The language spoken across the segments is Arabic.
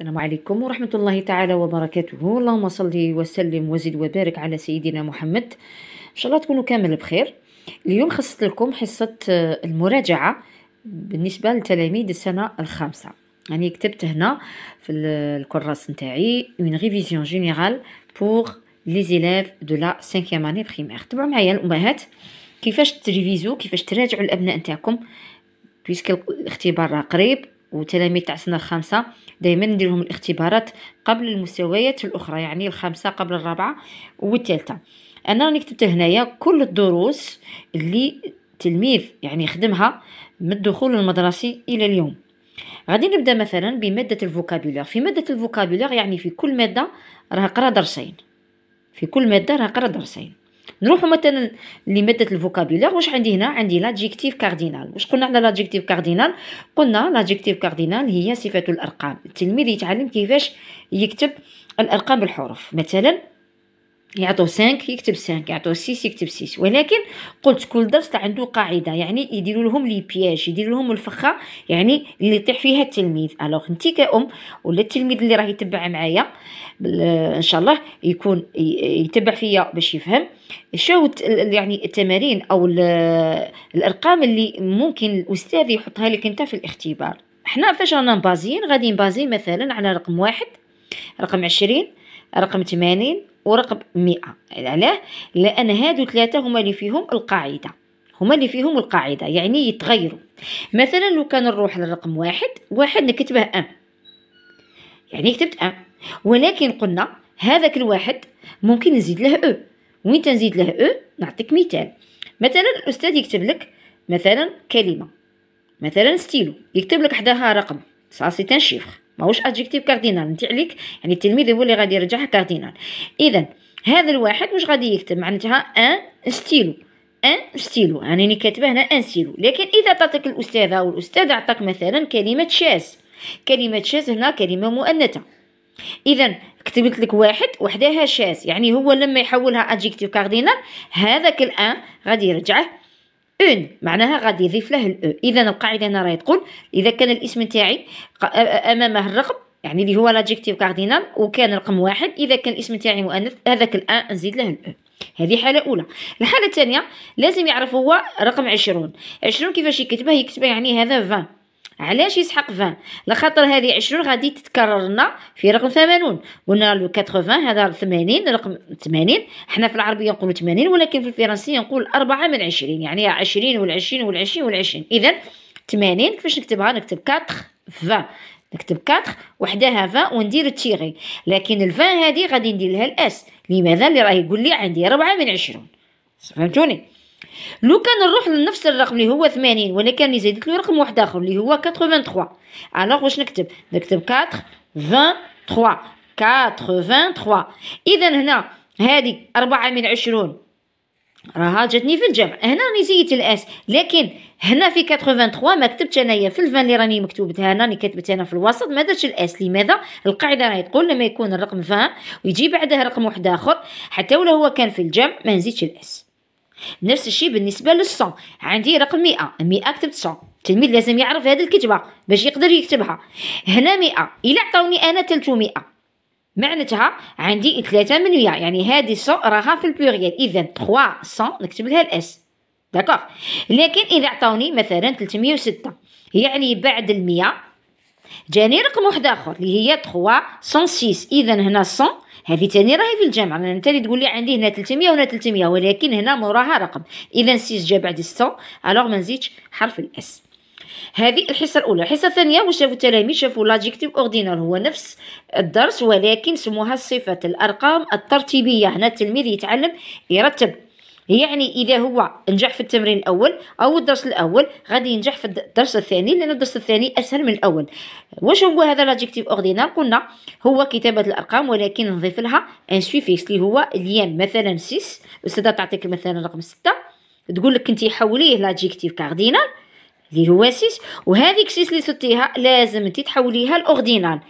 السلام عليكم ورحمة الله تعالى وبركاته اللهم صل وسلم وزد وبارك على سيدنا محمد إن شاء الله تكونوا كامل بخير اليوم خصت لكم حصة آه، المراجعة بالنسبة لتلاميذ السنة الخامسة يعني كتبت هنا في الكراس نتاعي اون ريفيزيون جينيرال بور لي زيلاف دو لا 5 اني بريمير تبعوا معايا الامهات كيفاش تريفيزو كيفاش تراجعوا الابناء نتاعكم بيسك الاختبار قريب وتلاميذ تاع السنه الخامسه دائما نديرهم الاختبارات قبل المستويات الاخرى يعني الخامسه قبل الرابعه والثالثه انا راني كتبت هنايا كل الدروس اللي تلميذ يعني خدمها من الدخول المدرسي الى اليوم غادي نبدا مثلا بماده الفوكابولير في ماده الفوكابولير يعني في كل ماده راه قرا درسين في كل ماده راه قرا درسين نروحوا مثلا لماده الفوكابيلير واش عندي هنا عندي لادجيكتيف كاردينال واش قلنا على لادجيكتيف كاردينال قلنا لادجيكتيف كاردينال هي صفه الارقام التلميذ يتعلم كيفاش يكتب الارقام بالحروف مثلا يعطو 5 يكتب 5 يعطو 6 يكتب 6 ولكن قلت كل درس عنده قاعده يعني يديروا لهم لي بياج يديروا لهم الفخه يعني اللي يطيح فيها التلميذ الوغ انت كأم ولا التلميذ اللي راه يتبع معايا ان شاء الله يكون يتبع فيا باش يفهم شو يعني التمارين او الارقام اللي ممكن الاستاذ يحطها لك انت في الاختبار حنا فاش رانا بازين غادي بازين مثلا على رقم واحد رقم عشرين رقم 80 ورقم مئة علاه لأن هادو ثلاثة هما اللي فيهم القاعدة هما اللي فيهم القاعدة يعني يتغيروا مثلا لو كان نروح للرقم واحد واحد نكتبه أم يعني كتبت أم ولكن قلنا هذاك الواحد ممكن نزيد له أو وين تنزيد له أو نعطيك مثال مثلا الأستاذ يكتب لك مثلا كلمة مثلا ستيلو يكتب لك حداها رقم سا سي ان شيفر ماهوش ادجكتيف كاردينال نتي عليك يعني التلميذ هو اللي غادي يرجعها كاردينال اذا هذا الواحد واش غادي يكتب معناتها ان ستيلو ان ستيلو يعني انا كاتبه هنا ان ستيلو لكن اذا عطاتك الاستاذه او الاستاذ عطاك مثلا كلمه شاز كلمه شاز هنا كلمه مؤنثه اذا كتبت لك واحد وحداها شاز يعني هو لما يحولها ادجكتيف كاردينال هذاك الان غادي يرجعه اون معناها غادي يضيف له الاو اذا القاعده هنا راهي تقول اذا كان الاسم تاعي امامه الرقم يعني اللي هو لاجيكتيف كاردينال وكان رقم واحد اذا كان الاسم تاعي مؤنث هذاك الان نزيد له الاو هذه حالة أولى الحالة الثانية لازم يعرف هو رقم عشرون عشرون كيفاش يكتبه يكتبه يعني هذا فان علاش يسحق 20 لخاطر هذه 20 غادي تتكرر لنا في رقم 80 قلنا لو 80 هذا 80 رقم 80 حنا في العربيه نقولوا 80 ولكن في الفرنسيه نقول 4 من 20 يعني 20 وال20 وال20 وال20 اذا 80 كيفاش نكتبها نكتب 4 20 نكتب 4 وحدها 20 وندير تيغي لكن ال 20 هذه غادي ندير لها الاس لماذا اللي راه يقول لي عندي 4 من 20 فهمتوني لو كان نروح لنفس الرقم اللي هو 80 ولكن اللي زيدت له رقم واحد اخر اللي هو 83 الوغ واش نكتب نكتب 4 23 83 اذا هنا هذه 4 من 20 راها جاتني في الجمع هنا راني زيدت الاس لكن هنا في 83 ما كتبتش انايا في الفان اللي راني مكتوبتها هنا اللي كتبت انا في الوسط ما الاس لماذا القاعده راهي تقول لما يكون الرقم فان ويجي بعده رقم واحد اخر حتى ولو هو كان في الجمع ما نزيدش الاس نفس الشيء بالنسبه للصون عندي رقم 100 100 كتبت صون التلميذ لازم يعرف هذه الكتبه باش يقدر يكتبها هنا 100 الا عطاوني انا 300 معناتها عندي 3 من 100 يعني هذه صون راها في البلوريال اذا 3 صون نكتب لها الاس داكوغ لكن اذا عطاوني مثلا 306 يعني بعد ال 100 جاني رقم واحد اخر اللي هي 306 اذا هنا 100 هذه تاني راهي في الجامعه انا تاني تقول لي عندي هنا 300 وهنا 300 ولكن هنا موراها رقم اذا 6 جا بعد 6 الوغ ما نزيدش حرف الاس هذه الحصه الاولى الحصه الثانيه واش شافوا التلاميذ شافوا لاجيكتيف اوردينال هو نفس الدرس ولكن سموها صفه الارقام الترتيبيه هنا التلميذ يتعلم يرتب يعني اذا هو نجح في التمرين الاول او الدرس الاول غادي ينجح في الدرس الثاني لان الدرس الثاني اسهل من الاول واش هو هذا لاجيكتيف اوردينال قلنا هو كتابه الارقام ولكن نضيف لها ان سوفيكس اللي هو ليام مثلا 6 الاستاذه تعطيك مثلا رقم 6 تقول لك انت حوليه لاجيكتيف كاردينال اللي هو 6 وهذيك 6 اللي صدتيها لازم انت تحوليها لاوردينال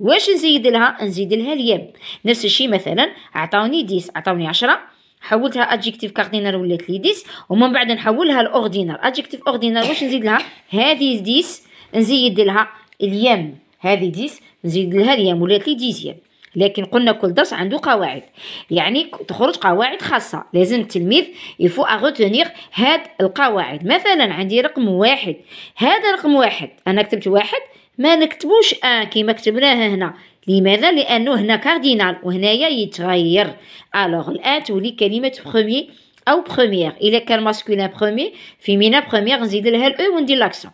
واش نزيد لها نزيد لها ليام نفس الشيء مثلا عطاوني 10 عطاوني 10 حولتها ادجكتيف كاردينال ولات لي ديس ومن بعد نحولها لاوردينال ادجكتيف اوردينال واش نزيد لها هذه ديس نزيد لها اليم هذه ديس نزيد لها اليم ولات لي ديزيام لكن قلنا كل درس عنده قواعد يعني تخرج قواعد خاصة لازم التلميذ يفو أغوتونيغ هاد القواعد مثلا عندي رقم واحد هذا رقم واحد أنا كتبت واحد ما نكتبوش آن آه كيما كتبناه هنا لماذا لانه هنا كاردينال وهنايا يتغير الوغ الان تولي كلمه بروميي او بروميير الا كان ماسكولين بروميي فيمينا بروميير نزيد لها الاو وندير لاكسون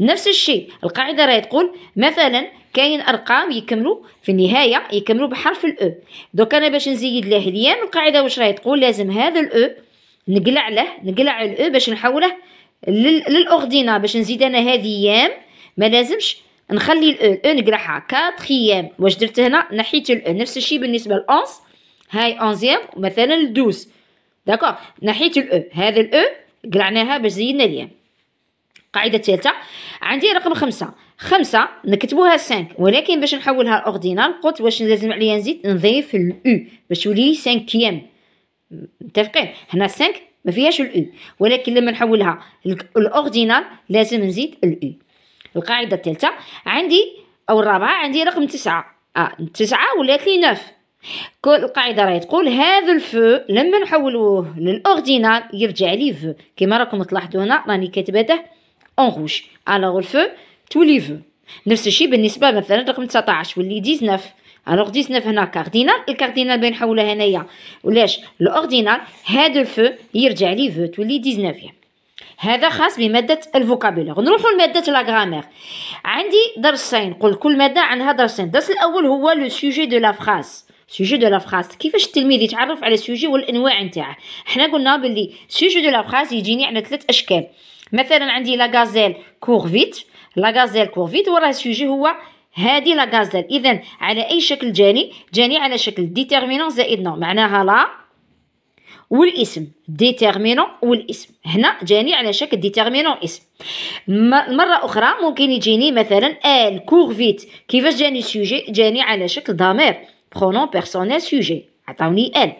نفس الشيء القاعده راهي تقول مثلا كاين ارقام يكملوا في النهايه يكملوا بحرف الاو دوك انا باش نزيد له الياء القاعده واش راهي تقول لازم هذا الاو نقلع له نقلع الاو باش نحوله للاوردينا باش نزيد انا هذه يام ما لازمش نخلي الأو الأو نقرحها كاتخيام واش درت هنا نحيت الأو نفس الشيء بالنسبة لأونس هاي أونزيام مثلا الدوس داكوغ نحيت الأو هذا الأو قرعناها باش زينا اليام قاعده ثالثه عندي رقم خمسة خمسة نكتبوها 5 ولكن باش نحولها لأوردينال قلت واش لازم عليا نزيد نضيف الأو باش تولي سانكيام متفقين هنا 5 ما فيهاش الأو ولكن لما نحولها لاوردينال لازم نزيد الأو القاعدة الثالثة عندي أو الرابعة عندي رقم تسعة آه تسعة ولات لي نوف كل القاعدة راهي تقول هذا الفو لما نحولوه للأوردينال يرجع لي فو كما راكم تلاحظوا هنا راني كاتباته اون روج الوغ الفو تولي فو نفس الشيء بالنسبة مثلا رقم 19 واللي 19 الوغ 19 هنا كاردينال الكاردينال بين نحولها هنايا ولاش الأوردينال هذا الفو يرجع لي فو تولي 19 هذا خاص بماده الفوكابيلير نروحوا لماده لا غرامير عندي درسين قل كل ماده عندها درسين الدرس الاول هو لو سوجي دو لا فراس سوجي دو لا فراس كيفاش التلميذ يتعرف على السوجي والانواع نتاعه حنا قلنا باللي سوجي دو لا فراس يجيني على ثلاث اشكال مثلا عندي لا غازيل كورفيت لا غازيل كورفيت وراه السوجي هو هذه لا غازيل اذا على اي شكل جاني جاني على شكل ديتيرمينون زائد نو معناها لا والاسم ديتيرمينون والاسم هنا جاني على شكل ديتيرمينون اسم مرة أخرى ممكن يجيني مثلا ال كور فيت كيفاش جاني سوجي جاني على شكل ضمير برونون بيرسونيل سوجي عطاوني ال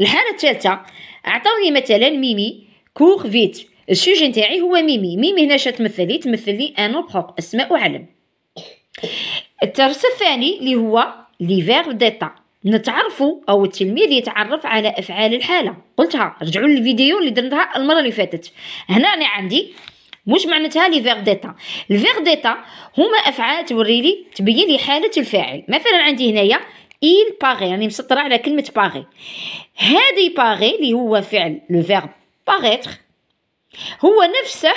الحالة الثالثة عطاوني مثلا ميمي كور فيت السوجي نتاعي هو ميمي ميمي هنا شا تمثل لي تمثل لي بروب اسماء وعلم الترس الثاني اللي هو لي فيرب ديتا نتعرفوا او التلميذ يتعرف على افعال الحاله قلتها رجعوا للفيديو اللي درناها المره اللي فاتت هنا انا عندي واش معناتها لي فيغ ديتا الفيغ ديتا هما افعال توري لي تبين لي حاله الفاعل مثلا عندي هنايا il باغي يعني مسطره على كلمه باغي هذه باغي اللي هو فعل لو فيرب باغيتر هو نفسه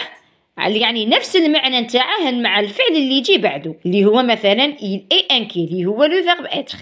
يعني نفس المعنى نتاعهن مع الفعل اللي يجي بعده اللي هو مثلا il est inquiet اللي هو لو فيرب اتر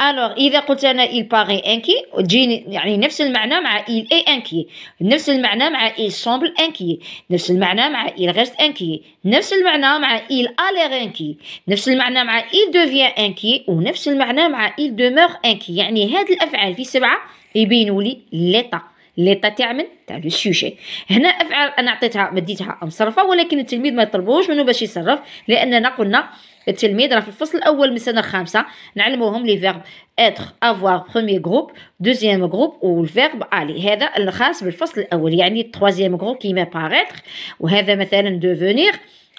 الوغ اذا قلت انا il paraît inquiet تجيني يعني نفس المعنى مع il est inquiet نفس المعنى مع il semble inquiet نفس المعنى مع il reste inquiet نفس المعنى مع il a l'air inquiet نفس المعنى مع il devient inquiet ونفس المعنى مع il demeure inquiet يعني هاد الافعال في سبعه يبينوا لي ليطا لي تاع من تاع لو سوجي هنا افعال انا عطيتها مديتها مصرفه ولكن التلميذ ما يطلبوش منه باش يصرف لاننا قلنا التلميذ راه في الفصل الاول من السنه الخامسه نعلموهم لي فيرب اتر افوار بروميير جروب دوزيام جروب والفيرب الي هذا الخاص بالفصل الاول يعني التروازيام جروب كيما باريتر وهذا مثلا دوفونير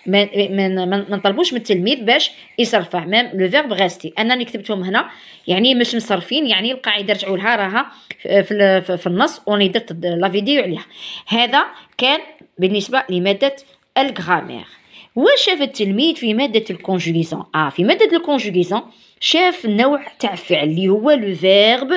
ما ما نطلبوش من التلميذ باش يصرفه ميم لو فيرب غاستي انني كتبتهم هنا يعني مش مصرفين يعني القاعده رجعوا لها راها في, في النص وني درت لا فيديو عليها هذا كان بالنسبه لماده الغرامير شاف التلميذ في ماده الكونجيزون اه في ماده الكونجيزون شاف نوع تاع فعل اللي هو لو فيرب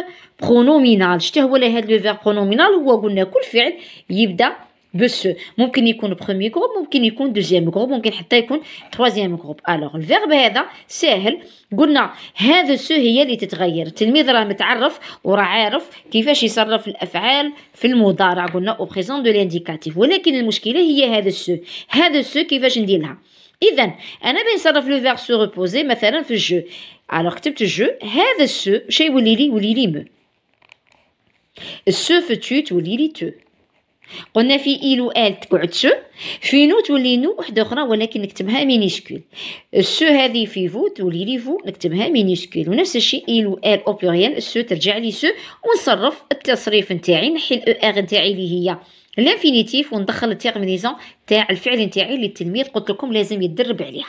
برونومينال شتا هو هذا لو فيرب برونومينال هو قلنا كل فعل يبدا بس ممكن يكون برومي جروب ممكن يكون دوزيام جروب ممكن حتى يكون تروازيام جروب الوغ الفيرب هذا ساهل قلنا هذا سو هي اللي تتغير التلميذ راه متعرف وراه عارف كيفاش يصرف الافعال في المضارع قلنا او بريزون دو لانديكاتيف ولكن المشكله هي هذا السو هذا السو كيفاش ندير لها اذا انا بين نصرف لو فيرب سو ريبوزي مثلا في الجو الوغ كتبت الجو هذا السو شي يولي لي يولي لي مو السو فتو تولي لي تو قلنا في إيل وآل تقعد شو في نو تولي نو وحدة أخرى ولكن نكتبها مينيسكول السو هذه في فو تولي لي فو نكتبها مينيسكول ونفس الشيء إيل وآل أو بلوريال السو ترجع لي سو ونصرف التصريف نتاعي نحي الاو آغ نتاعي اللي هي لانفينيتيف وندخل التيرمينيزون تاع الفعل نتاعي اللي التلميذ قلت لكم لازم يتدرب عليها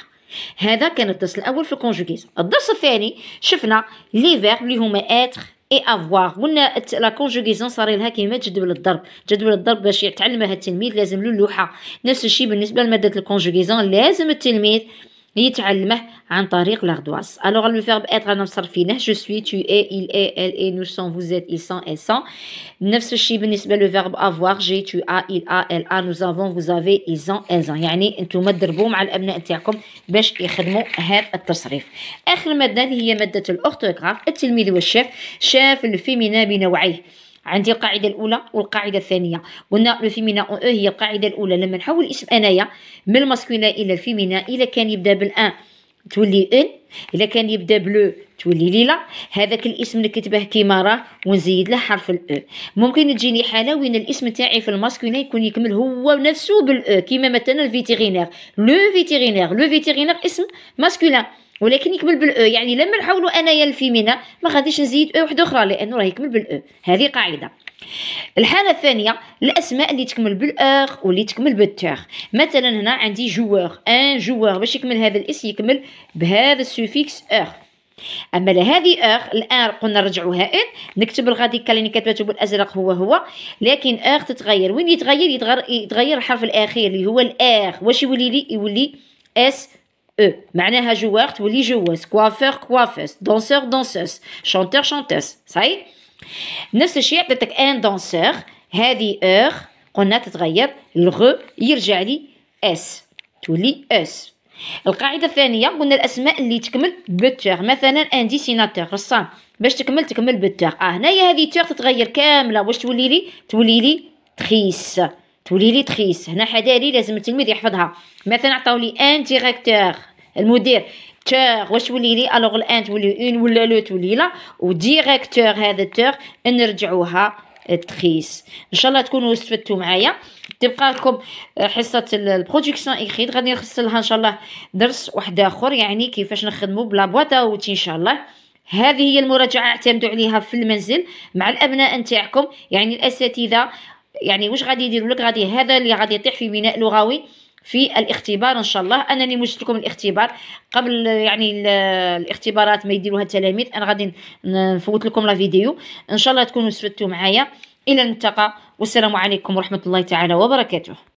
هذا كان الدرس الاول في الكونجوغيزون الدرس الثاني شفنا لي فيرب اللي هما اتر اي افوار قلنا لا كونجوغيزون صار لها كيما جدول الضرب جدول الضرب باش يتعلمها التلميذ لازم له لوحه نفس الشيء بالنسبه لماده الكونجوغيزون لازم التلميذ يتعلمه عن طريق لاردواس الوغ الفيرب اتر انا مصرفينه جو سوي تو اي ال اي ال اي نو سون فو زيت ils سون elles سون نفس الشيء بالنسبه لو فيرب افوار جي تو ا ال ا ال ا نو زافون فو زافي اي زون elles زون يعني انتم تدربوا مع الابناء تاعكم باش يخدموا هذا التصريف اخر ماده هي ماده الاورتوغراف التلميذ والشاف شاف الفيمينا بنوعيه عندي القاعدة الأولى والقاعدة الثانية قلنا لو فيمينا أو أو هي القاعدة الأولى لما نحول الاسم أنايا من الماسكولين إلى الفيمينا إلا كان يبدا بالأن تولي ان الا كان يبدا بلو تولي ليلا هذاك الاسم اللي كتبه كيما راه ونزيد له حرف الاو e. ممكن تجيني حاله وين الاسم تاعي في الماسكولين يكون يكمل هو نفسه بالاو e، كيما مثلا الفيتيرينير لو فيتيرينير لو فيتيرينير اسم ماسكولين ولكن يكمل بالاو يعني لما نحولوا انايا الفيمينا ما غاديش نزيد او وحده اخرى لانه راه يكمل بالاو هذه قاعده الحالة الثانية الأسماء اللي تكمل بالأخ واللي تكمل بالتاخ مثلا هنا عندي جوور أن جوور باش يكمل هذا الاسم يكمل بهذا السوفيكس أخ أما لهذه أخ الآن قلنا نرجعوها إن نكتب الغاديكال اللي كتبته بالأزرق هو هو لكن أخ تتغير وين يتغير يتغير, يتغير الحرف الأخير اللي هو الآخ واش يولي لي يولي اس E. معناها جوار تولي جواز كوافير كوافيس دانسور دانسوس شانتور شانتوس صحيح نفس الشيء عطيتك ان دانسور هذه اور قلنا تتغير الغو يرجع لي اس تولي اس القاعده الثانيه قلنا الاسماء اللي تكمل بتور مثلا ان ديسيناتور رسام باش تكمل تكمل بتور اه هنايا هذه تور تتغير كامله واش تولي لي تولي لي تخيس تولي لي تخيس هنا حدا لي لازم التلميذ يحفظها مثلا عطاولي ان ديريكتور المدير تور واش تولي لي الوغ الان تولي اون ولا لو تولي لا وديريكتور هذا تور نرجعوها تخيس ان شاء الله تكونوا استفدتوا معايا تبقى لكم حصه البرودكسيون ايكريت غادي نخصلها ان شاء الله درس واحد اخر يعني كيفاش نخدموا بلا بواط ان شاء الله هذه هي المراجعه اعتمدوا عليها في المنزل مع الابناء نتاعكم يعني الاساتذه يعني واش غادي يديروا لك غادي هذا اللي غادي يطيح في بناء لغوي في الاختبار ان شاء الله انا اللي وجدت لكم الاختبار قبل يعني الاختبارات ما يديروها التلاميذ انا غادي نفوت لكم لا فيديو ان شاء الله تكونوا استفدتوا معايا الى الملتقى والسلام عليكم ورحمه الله تعالى وبركاته